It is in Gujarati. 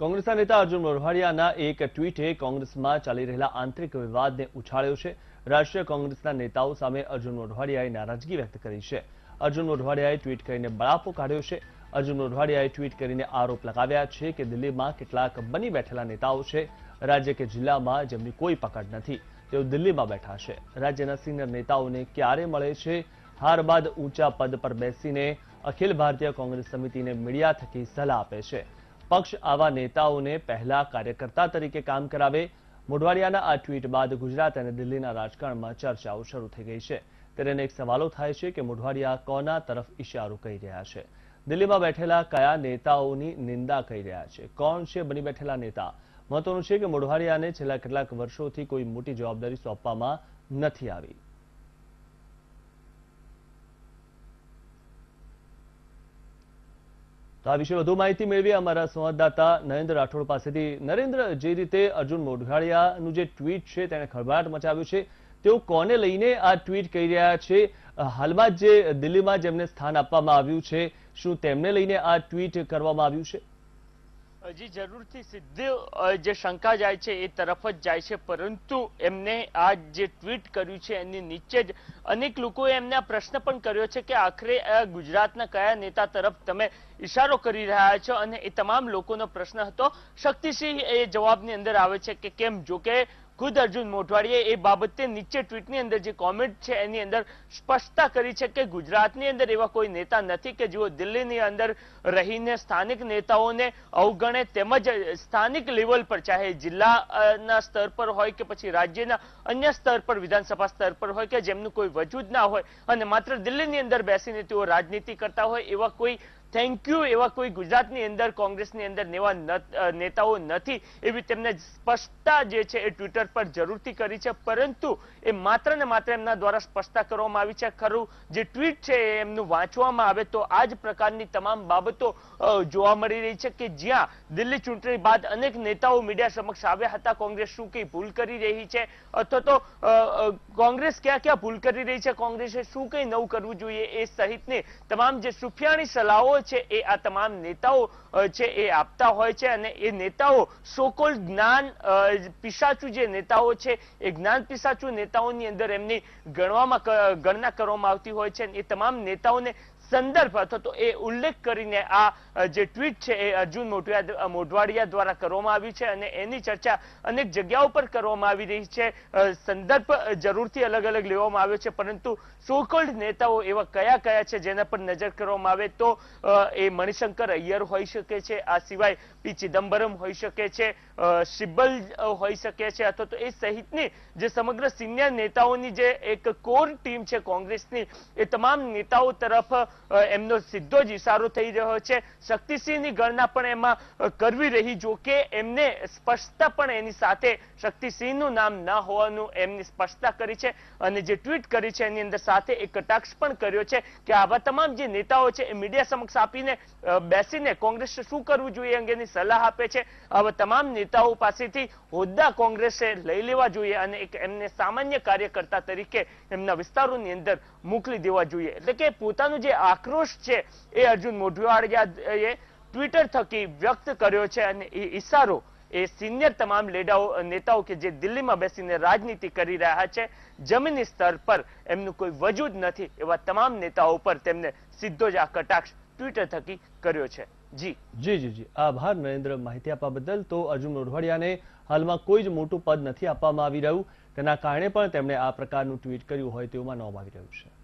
કોંગ્રેસના નેતા અર્જુન મોઢવાડિયાના એક ટ્વીટે કોંગ્રેસમાં ચાલી રહેલા આંતરિક વિવાદને ઉછાળ્યો છે રાષ્ટ્રીય કોંગ્રેસના નેતાઓ સામે અર્જુન મોઢવાડિયાએ નારાજગી વ્યક્ત કરી છે અર્જુન મોઢવાડિયાએ ટ્વીટ કરીને બળાપો કાઢ્યો છે અર્જુન મોઢવાડિયાએ ટ્વીટ કરીને આરોપ લગાવ્યા છે કે દિલ્હીમાં કેટલાક બની બેઠેલા નેતાઓ છે રાજ્ય કે જિલ્લામાં જેમની કોઈ પકડ નથી તેઓ દિલ્હીમાં બેઠા છે રાજ્યના સિનિયર નેતાઓને ક્યારે મળે છે હાર બાદ ઊંચા પદ પર બેસીને અખિલ ભારતીય કોંગ્રેસ સમિતિને મીડિયા થકી સલાહ આપે છે પક્ષ આવા નેતાઓને પહેલા કાર્યકર્તા તરીકે કામ કરાવે મોઢવાડિયાના આ ટ્વીટ બાદ ગુજરાત અને દિલ્હીના રાજકારણમાં ચર્ચાઓ શરૂ થઈ ગઈ છે ત્યારે એક સવાલો થાય છે કે મોઢવાડિયા કોના તરફ ઇશારો કહી રહ્યા છે દિલ્હીમાં બેઠેલા કયા નેતાઓની નિંદા કહી રહ્યા છે કોણ છે બની બેઠેલા નેતા મહત્વનું છે કે મોઢવાડિયાને છેલ્લા કેટલાક વર્ષોથી કોઈ મોટી જવાબદારી સોંપવામાં નથી આવી તો આ વિશે વધુ માહિતી મેળવીએ અમારા સંવાદદાતા નરેન્દ્ર રાઠોડ પાસેથી નરેન્દ્ર જે રીતે અર્જુન મોઢવાડિયાનું જે ટ્વીટ છે તેણે ખળભાટ મચાવ્યું છે તેઓ કોને લઈને આ ટ્વીટ કરી રહ્યા છે હાલમાં જે દિલ્હીમાં જેમને સ્થાન આપવામાં આવ્યું છે શું તેમને લઈને આ ટ્વીટ કરવામાં આવ્યું છે હજી જરૂરથી સિદ્ધ જે શંકા જાય છે એ તરફ જ જાય છે પરંતુ એમને આ જે ટ્વીટ કર્યું છે એની નીચે જ અનેક લોકોએ એમને પ્રશ્ન પણ કર્યો છે કે આખરે ગુજરાતના કયા નેતા તરફ તમે ઇશારો કરી રહ્યા છો અને એ તમામ લોકોનો પ્રશ્ન હતો શક્તિસિંહ એ જવાબની અંદર આવે છે કે કેમ જો કે ખુદ અર્જુન મોઢવાડીએ એ બાબતે નીચે ટ્વીટની અંદર જે કોમેન્ટ છે એની અંદર સ્પષ્ટતા કરી છે કે ગુજરાતની અંદર એવા કોઈ નેતા નથી કે જેઓ દિલ્હીની અંદર રહીને સ્થાનિક નેતાઓને અવગણે તેમજ સ્થાનિક લેવલ પર ચાહે જિલ્લાના સ્તર પર હોય કે પછી રાજ્યના અન્ય સ્તર પર વિધાનસભા સ્તર પર હોય કે જેમનું કોઈ વજૂદ ના હોય અને માત્ર દિલ્હીની અંદર બેસીને તેઓ રાજનીતિ કરતા હોય એવા કોઈ થેન્ક યુ એવા કોઈ ગુજરાતની અંદર કોંગ્રેસની અંદર એવા નેતાઓ નથી એવી તેમને સ્પષ્ટતા જે છે એ ટ્વિટર પર જરૂરથી કરી છે પરંતુ એ માત્ર ને માત્ર એમના દ્વારા સ્પષ્ટતા કરવામાં આવી છે ખરું જે ટ્વીટ છે એમનું વાંચવામાં આવે તો આ જ પ્રકારની તમામ બાબતો જોવા મળી રહી છે કે જ્યાં દિલ્હી ચૂંટણી બાદ અનેક નેતાઓ મીડિયા સમક્ષ આવ્યા હતા કોંગ્રેસ શું કઈ ભૂલ કરી રહી છે અથવા તો કોંગ્રેસ ક્યાં ક્યાં ભૂલ કરી રહી છે કોંગ્રેસે શું કઈ નવું કરવું જોઈએ એ સહિતની તમામ જે સુફિયાણી સલાહો છે એ આ તમામ નેતાઓ છે એ આપતા હોય છે અને એ નેતાઓ સોકોલ જ્ઞાન પિશાચુ જે નેતાઓ છે એ જ્ઞાન પિશાચુ નેતાઓની અંદર એમની ગણવામાં ગણના કરવામાં આવતી હોય છે એ તમામ નેતાઓને સંદર્ભ થતો એ ઉલ્લેખ કરીને આ જે ટ્વીટ છે એ અર્જુન મોઢવાડિયા દ્વારા કરવામાં આવી છે અને એની ચર્ચા અનેક જગ્યાઓ પર કરવામાં આવી રહી છે સંદર્ભ જરૂરથી અલગ અલગ લેવામાં આવ્યો છે પરંતુ સોકોલ્ડ નેતાઓ એવા કયા કયા છે જેના પર નજર કરવામાં આવે તો એ મણિશંકર અય્યર હોઈ શકે છે આ સિવાય પી ચિદમ્બરમ હોઈ શકે છે સિબ્બલ હોઈ શકે છે અથવા તો એ સહિતની જે સમગ્ર સિનિયર નેતાઓની જે એક કોર ટીમ છે કોંગ્રેસની એ તમામ નેતાઓ તરફ એમનો સીધો જ ઇશારો થઈ રહ્યો છે શક્તિસિંહની ગણના પણ એમાં કરવી રહી જો કે એમને સ્પષ્ટતા પણ એની સાથે શક્તિસિંહનું નામ ન હોવાનું એમની સ્પષ્ટતા કરી છે અને જે ટ્વીટ કરી છે એની અંદર સાથે એક કટાક્ષ પણ કર્યો છે કે આવા તમામ જે નેતાઓ છે એ મીડિયા સમક્ષ આપીને બેસીને કોંગ્રેસ શું કરવું જોઈએ અંગેની સલાહ આપે છે આવા તમામ નેતાઓ પાસેથી હોદ્દા કોંગ્રેસે લઈ લેવા જોઈએ અને એક એમને સામાન્ય કાર્યકર્તા તરીકે એમના વિસ્તારોની અંદર મોકલી દેવા જોઈએ એટલે કે પોતાનું જે આક્રોશ છે એ અર્જુન મોઢવાડિયાએ ટ્વિટર થકી વ્યક્ત કર્યો છે અને એ ઇશારો એ સિનિયર તમામ નેતાઓ કે જે દિલ્હીમાં બેસીને રાજનીતિ કરી રહ્યા છે જમીની સ્તર પર એમનું કોઈ વજૂદ નથી એવા તમામ નેતાઓ પર તેમને સીધો જ આ કટાક્ષ ટ્વિટર થકી કર્યો છે જી જી જી જી આભાર નરેન્દ્ર માહિતી આપવા બદલ તો અર્જુન મોઢવાડિયાને હાલમાં કોઈ જ મોટું પદ નથી આપવામાં આવી રહ્યું તેના કારણે પણ તેમણે આ પ્રકારનું ટ્વીટ કર્યું હોય તેવું માનવામાં આવી રહ્યું છે